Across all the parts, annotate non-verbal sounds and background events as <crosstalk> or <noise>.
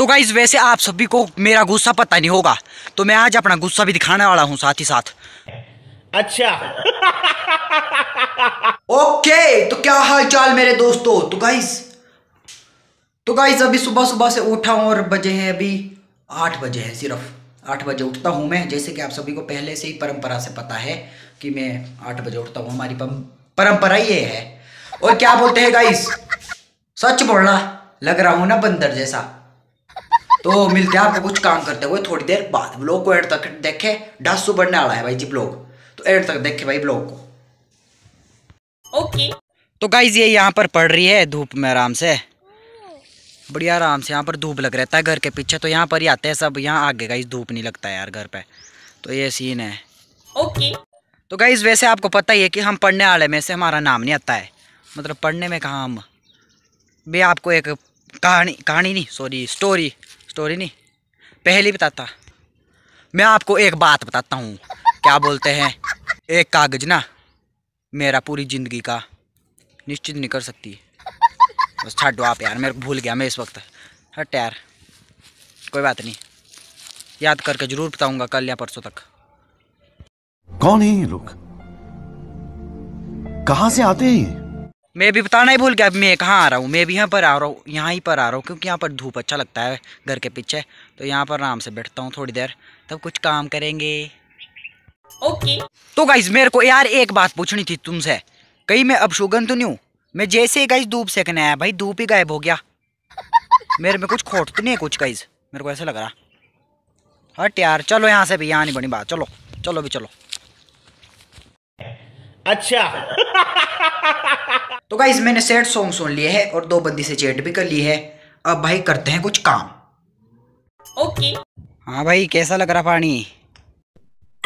तो गाइज़ वैसे आप सभी को मेरा गुस्सा पता नहीं होगा तो मैं आज अपना गुस्सा भी दिखाने वाला हूँ साथ ही साथ अच्छा ओके तो क्या हाल चाल मेरे दोस्तों तो गाइज तो गाइज अभी सुबह सुबह से उठा हूँ और बजे हैं अभी आठ बजे हैं सिर्फ आठ बजे उठता हूँ मैं जैसे कि आप सभी को पहले से ही परंपरा से पता है कि मैं आठ बजे उठता हूँ हमारी परंपरा ये है और क्या बोलते हैं गाइस सच बोलना लग रहा हूँ ना बंदर जैसा तो मिलते हैं आपको कुछ काम करते हुए थोड़ी देर बाद ब्लॉग को एड तक देखे डास बढ़ने वाला है भाई जी ब्लॉग तो एड तक देखे भाई ब्लॉग को ओके तो गाइज ये यहाँ पर पड़ रही है धूप में आराम से बढ़िया आराम से यहाँ पर धूप लग रहता है घर के पीछे तो यहाँ पर ही आते हैं सब यहाँ आगे गाइज धूप नहीं लगता यार घर पे तो ये सीन है ओके तो गाइज वैसे आपको पता ही है कि हम पढ़ने वाले में से हमारा नाम नहीं आता है मतलब पढ़ने में कहा हम भैया आपको एक कहानी कहानी नहीं सॉरी स्टोरी स्टोरी नहीं पहली बताता मैं आपको एक बात बताता हूँ क्या बोलते हैं एक कागज़ ना मेरा पूरी ज़िंदगी का निश्चित नहीं कर सकती बस छो आप यार मेरे को भूल गया मैं इस वक्त हट यार कोई बात नहीं याद करके जरूर बताऊंगा कल या परसों तक कौन है ये लोग कहाँ से आते हैं मैं भी बताना ही भूल गया मैं कहाँ आ रहा हूँ मैं भी यहाँ पर आ रहा हूँ यहाँ ही पर आ रहा हूँ क्योंकि यहाँ पर धूप अच्छा लगता है घर के पीछे तो यहाँ पर आराम से बैठता हूँ थोड़ी देर तब कुछ काम करेंगे ओके तो गाइज मेरे को यार एक बात पूछनी थी तुमसे कहीं मैं अब शुगन तो नहीं हूँ मैं जैसे ही गाइज धूप सेकने आया भाई धूप ही गायब हो गया मेरे में कुछ खोट तो नहीं है कुछ गाइज मेरे को ऐसा लग रहा हट यार चलो यहाँ से भी यहाँ नहीं बनी बात चलो चलो भी चलो अच्छा <laughs> तो गाइज मैंने सैड सॉन्ग सुन लिए हैं और दो बंदी से चैट भी कर ली है अब भाई करते हैं कुछ काम ओके हाँ भाई कैसा लग रहा पानी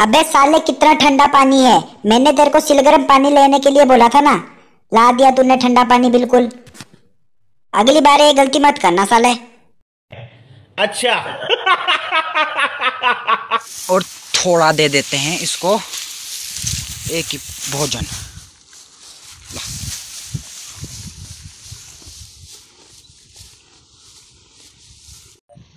अबे साले कितना ठंडा पानी है मैंने तेरे को सिलगरम पानी लेने के लिए बोला था ना ला दिया तूने ठंडा पानी बिल्कुल अगली बार ये गलती मत करना साले अच्छा <laughs> और थोड़ा दे देते हैं इसको एक ही भोजन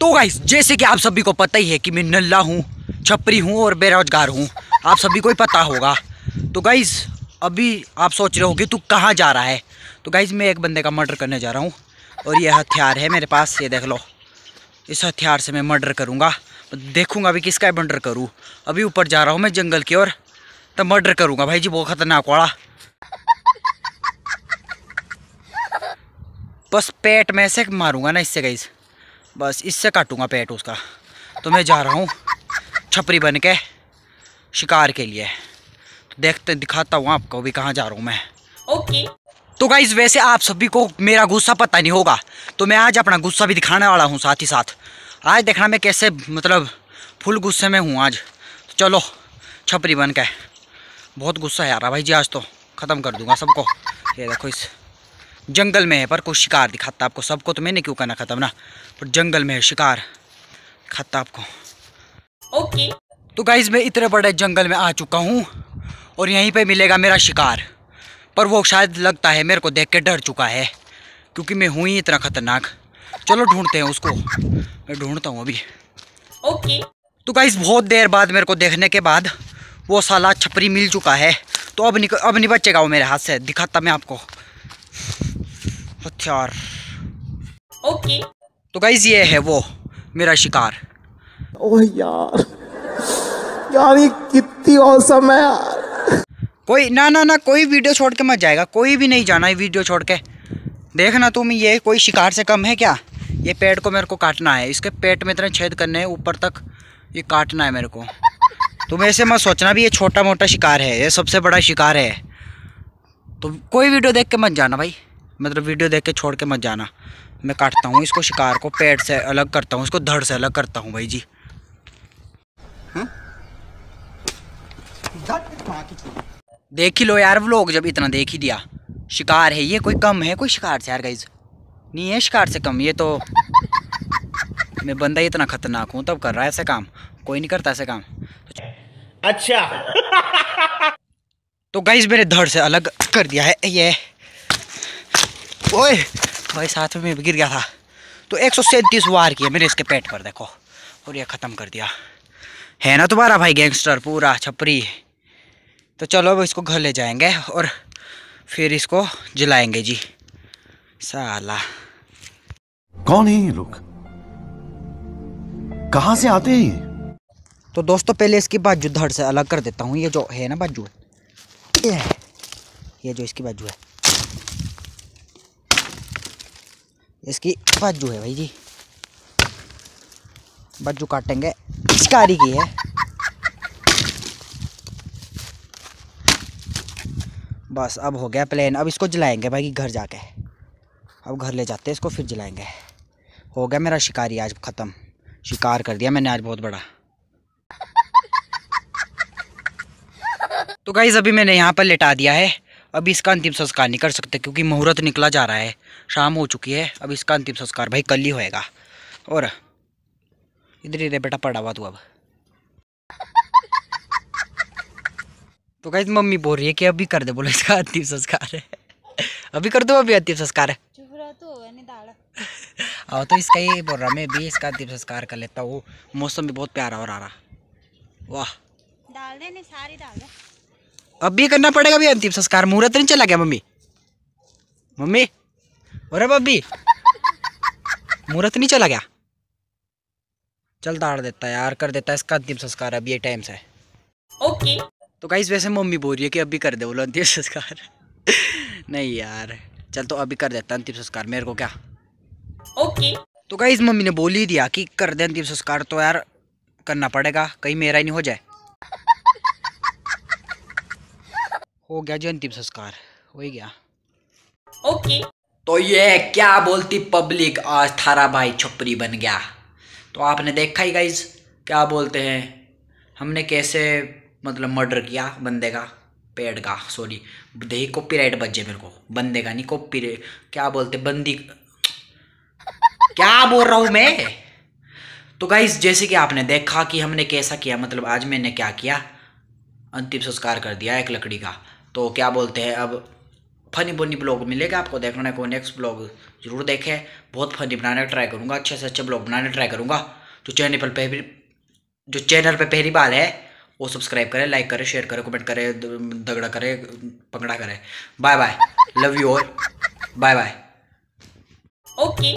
तो गाइस जैसे कि आप सभी को पता ही है कि मैं नल्ला हूँ छपरी हूँ और बेरोजगार हूँ आप सभी को ही पता होगा तो गाइस अभी आप सोच रहे होगे तू कहाँ जा रहा है तो गाइस मैं एक बंदे का मर्डर करने जा रहा हूँ और यह हथियार है मेरे पास ये देख लो इस हथियार से मैं मर्डर करूँगा देखूँगा अभी किसका मर्डर करूँ अभी ऊपर जा रहा हूँ मैं जंगल की ओर तो मर्डर करूँगा भाई जी बहुत खतरनाक वाला बस पेट में से मारूंगा ना इससे गई बस इससे काटूंगा पेट उसका तो मैं जा रहा हूँ छपरी बन के शिकार के लिए तो देखते दिखाता हूँ आपको भी कहाँ जा रहा हूँ मैं ओके तो गाइज वैसे आप सभी को मेरा गुस्सा पता नहीं होगा तो मैं आज अपना गुस्सा भी दिखाने वाला हूँ साथ ही साथ आज देखना मैं कैसे मतलब फुल गुस्से में हूँ आज तो चलो छपरी बन के बहुत गुस्सा है आ रहा भाई जी आज तो ख़त्म कर दूंगा सबको ये देखो इस जंगल में है पर कोई शिकार दिखाता आपको सबको तो मैंने क्यों करना ख़त्म ना पर जंगल में है शिकार खाता आपको ओके तो गाइज मैं इतने बड़े जंगल में आ चुका हूँ और यहीं पे मिलेगा मेरा शिकार पर वो शायद लगता है मेरे को देख के डर चुका है क्योंकि मैं हूँ ही इतना ख़तरनाक चलो ढूंढते हैं उसको मैं ढूंढता हूँ अभी ओके okay. तो गाइज बहुत देर बाद मेरे को देखने के बाद वो साला छपरी मिल चुका है तो अब निक अब नहीं बचेगा वो मेरे हाथ से दिखाता मैं आपको हथियार ओके तो गाइज ये है वो मेरा शिकार ओ यार यार ये कितनी औसम है यार कोई ना ना ना कोई वीडियो छोड़ के मत जाएगा कोई भी नहीं जाना है वीडियो छोड़ के देखना तुम ये कोई शिकार से कम है क्या ये पेड़ को मेरे को काटना है इसके पेट में इतने छेद करने हैं ऊपर तक ये काटना है मेरे को तुम ऐसे मत सोचना भी ये छोटा मोटा शिकार है ये सबसे बड़ा शिकार है तो कोई वीडियो देख के मत जाना भाई मतलब वीडियो देख के छोड़ के मत जाना मैं काटता हूँ इसको शिकार को पेड़ से अलग करता हूँ इसको धड़ से अलग करता हूँ भाई जी हाँ? देख ही लो यार वो लोग जब इतना देख ही दिया शिकार है ये कोई कम है कोई शिकार से यार गाइज नहीं है शिकार से कम ये तो मैं बंदा ही इतना ख़तरनाक हूँ तब कर रहा है ऐसे काम कोई नहीं करता ऐसे काम अच्छा <laughs> तो गाइज मेरे धड़ से अलग कर दिया है ये ओए भाई साथ में गिर गया था तो एक सौ सैंतीस वार किया मैंने इसके पेट पर देखो और ये ख़त्म कर दिया है ना तुम्हारा भाई गैंगस्टर पूरा छपरी तो चलो अब इसको घर ले जाएंगे और फिर इसको जलाएंगे जी साला कौन है ये लोग कहाँ से आते हैं तो दोस्तों पहले इसकी बाजू धड़ से अलग कर देता हूँ ये जो है ना बाजू है ये जो इसकी बाजू है इसकी बाजू है भाई जी बाजू काटेंगे शिकारी की है बस अब हो गया प्लेन अब इसको जलाएंगे भाई घर जाके अब घर ले जाते हैं इसको फिर जलाएंगे हो गया मेरा शिकारी आज ख़त्म शिकार कर दिया मैंने आज बहुत बड़ा तो गाइज़ अभी मैंने यहाँ पर लेटा दिया है अभी इसका अंतिम संस्कार नहीं कर सकते क्योंकि मुहूर्त निकला जा रहा है शाम हो चुकी है अब इसका अंतिम संस्कार भाई कल ही होएगा और इधर इधर बेटा पड़ा हुआ तू अब तो गाइज मम्मी बोल रही है कि अभी कर दे बोलो इसका अंतिम संस्कार है अभी कर दो अभी अंतिम संस्कार है हाँ, आओ तो इसका ये बोल रहा मैं भी इसका अंतिम संस्कार कर लेता हूँ मौसम भी बहुत प्यारा और आ रहा वाह डाल दे नहीं सारी डाल दे अब भी करना पड़ेगा भी अंतिम संस्कार मुहूर्त नहीं चला गया मम्मी मम्मी अरे बब्बी मुहूर्त नहीं चला गया चल ताड़ देता यार कर देता है इसका अंतिम संस्कार अब ये टाइम से ओके तो इस वैसे मम्मी बोल रही है कि अभी कर दे बोलो अंतिम संस्कार <laughs> नहीं यार चल तो अभी कर देता अंतिम संस्कार मेरे को क्या ओके तो इस मम्मी ने बोल ही दिया कि कर दे अंतिम संस्कार तो यार करना पड़ेगा कहीं मेरा ही नहीं हो जाए हो गया जो अंतिम संस्कार हो ही गया ओके तो ये क्या बोलती पब्लिक आज थारा भाई छपरी बन गया तो आपने देखा ही गाइज क्या बोलते हैं हमने कैसे मतलब मर्डर किया बंदे का पेड़ का सॉरी दही कॉपी राइट बजे मेरे को बंदे का नहीं कॉपी क्या बोलते बंदी <laughs> क्या बोल रहा हूँ मैं तो गाइज जैसे कि आपने देखा कि हमने कैसा किया मतलब आज मैंने क्या किया अंतिम संस्कार कर दिया एक लकड़ी का तो क्या बोलते हैं अब फनी बुनी ब्लॉग मिलेगा आपको देखने को नेक्स्ट ब्लॉग जरूर देखें बहुत फनी बनाने का ट्राई करूँगा अच्छे से अच्छे ब्लॉग बनाने ट्राई करूँगा जो चैनल पर पहली जो चैनल पर पहली बार है वो सब्सक्राइब करें लाइक करें शेयर करें कमेंट करें दगड़ा करें पंगड़ा करें bye bye love you all bye bye okay